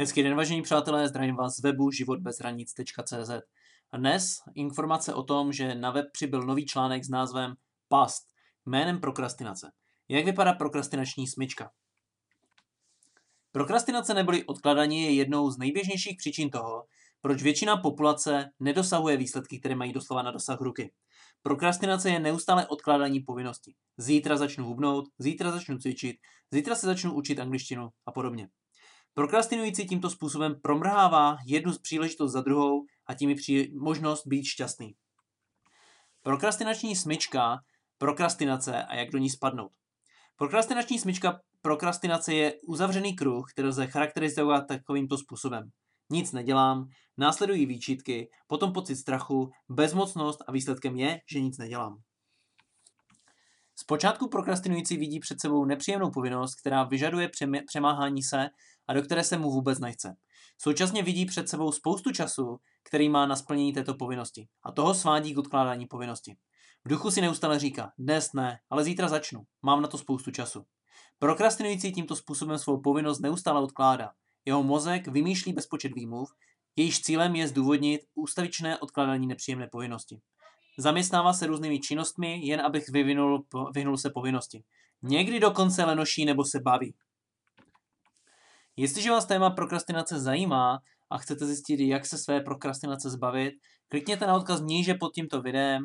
Hezký den, vážení přátelé, zdravím vás z webu životbezhranic.cz. Dnes informace o tom, že na web přibyl nový článek s názvem Past jménem prokrastinace. Jak vypadá prokrastinační smyčka? Prokrastinace neboli odkladání je jednou z nejběžnějších příčin toho, proč většina populace nedosahuje výsledky, které mají doslova na dosah ruky. Prokrastinace je neustále odkládání povinností. Zítra začnu hubnout, zítra začnu cvičit, zítra se začnu učit angličtinu a podobně. Prokrastinující tímto způsobem promrhává jednu z příležitost za druhou a tím i při možnost být šťastný. Prokrastinační smyčka, prokrastinace a jak do ní spadnout. Prokrastinační smyčka prokrastinace je uzavřený kruh, který lze charakterizovat takovýmto způsobem. Nic nedělám, následují výčitky, potom pocit strachu, bezmocnost a výsledkem je, že nic nedělám. Zpočátku prokrastinující vidí před sebou nepříjemnou povinnost, která vyžaduje přemáhání se a do které se mu vůbec nechce. Současně vidí před sebou spoustu času, který má na splnění této povinnosti a toho svádí k odkládání povinnosti. V duchu si neustále říká, dnes ne, ale zítra začnu, mám na to spoustu času. Prokrastinující tímto způsobem svou povinnost neustále odkládá. Jeho mozek vymýšlí bezpočet výmluv, jejíž cílem je zdůvodnit ústavičné odkládání nepříjemné povinnosti. Zaměstnává se různými činnostmi, jen abych vyvinul, vyhnul se povinnosti. Někdy dokonce lenoší nebo se baví. Jestliže vás téma prokrastinace zajímá a chcete zjistit, jak se své prokrastinace zbavit, klikněte na odkaz níže pod tímto videem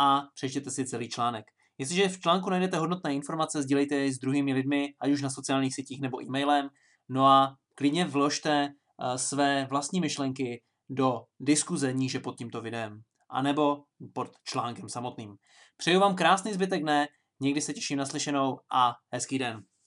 a přečtěte si celý článek. Jestliže v článku najdete hodnotné informace, sdílejte je s druhými lidmi, ať už na sociálních sítích nebo e-mailem. No a klidně vložte eh, své vlastní myšlenky do diskuze níže pod tímto videem, anebo pod článkem samotným. Přeju vám krásný zbytek dne, někdy se těším na slyšenou a hezký den.